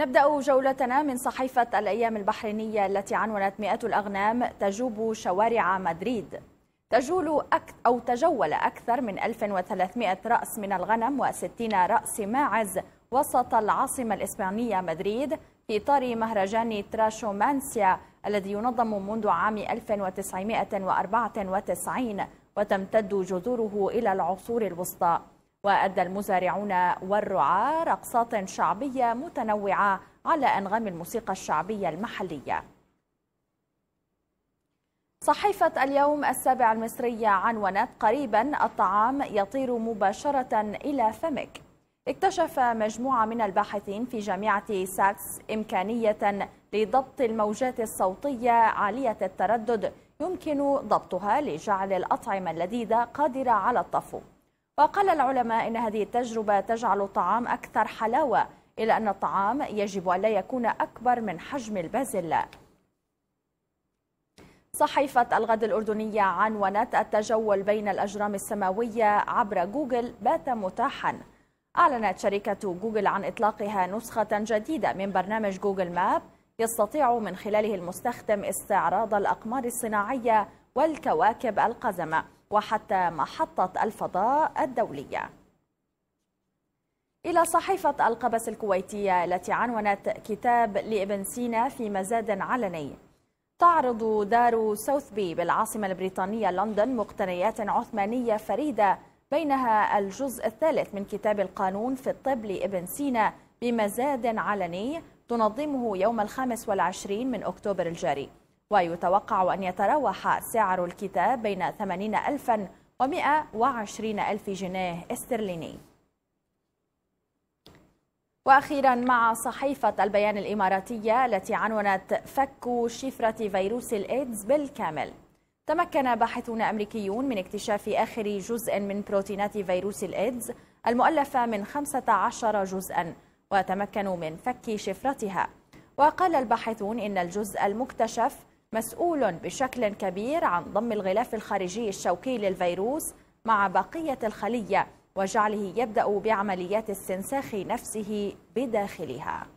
نبدأ جولتنا من صحيفة الأيام البحرينية التي عنونت مئة الأغنام تجوب شوارع مدريد تجول أك أو تجول أكثر من 1300 رأس من الغنم و60 رأس ماعز وسط العاصمة الإسبانية مدريد في إطار مهرجان تراشومانسيا الذي ينظم منذ عام 1994 وتمتد جذوره إلى العصور الوسطى وأدى المزارعون والرعاة رقصات شعبية متنوعة على أنغام الموسيقى الشعبية المحلية صحيفة اليوم السابع المصرية عنونت قريبا الطعام يطير مباشرة إلى فمك اكتشف مجموعة من الباحثين في جامعة ساكس إمكانية لضبط الموجات الصوتية عالية التردد يمكن ضبطها لجعل الأطعمة اللذيذة قادرة على الطفو وقال العلماء إن هذه التجربة تجعل الطعام أكثر حلاوة إلا أن الطعام يجب أن لا يكون أكبر من حجم البازل صحيفة الغد الأردنية عنونت التجول بين الأجرام السماوية عبر جوجل بات متاحا أعلنت شركة جوجل عن إطلاقها نسخة جديدة من برنامج جوجل ماب يستطيع من خلاله المستخدم استعراض الأقمار الصناعية والكواكب القزمة وحتى محطة الفضاء الدولية إلى صحيفة القبس الكويتية التي عنونت كتاب لابن سينا في مزاد علني تعرض دار سوثبي بالعاصمة البريطانية لندن مقتنيات عثمانية فريدة بينها الجزء الثالث من كتاب القانون في الطب لابن سينا بمزاد علني تنظمه يوم الخامس والعشرين من أكتوبر الجاري ويتوقع أن يتراوح سعر الكتاب بين 80 ألفا و120 ألف جنيه استرليني واخيرا مع صحيفه البيان الاماراتيه التي عنونت فك شفره فيروس الايدز بالكامل تمكن باحثون امريكيون من اكتشاف اخر جزء من بروتينات فيروس الايدز المؤلفه من 15 جزءا وتمكنوا من فك شفرتها وقال الباحثون ان الجزء المكتشف مسؤول بشكل كبير عن ضم الغلاف الخارجي الشوكي للفيروس مع بقية الخلية وجعله يبدأ بعمليات استنساخ نفسه بداخلها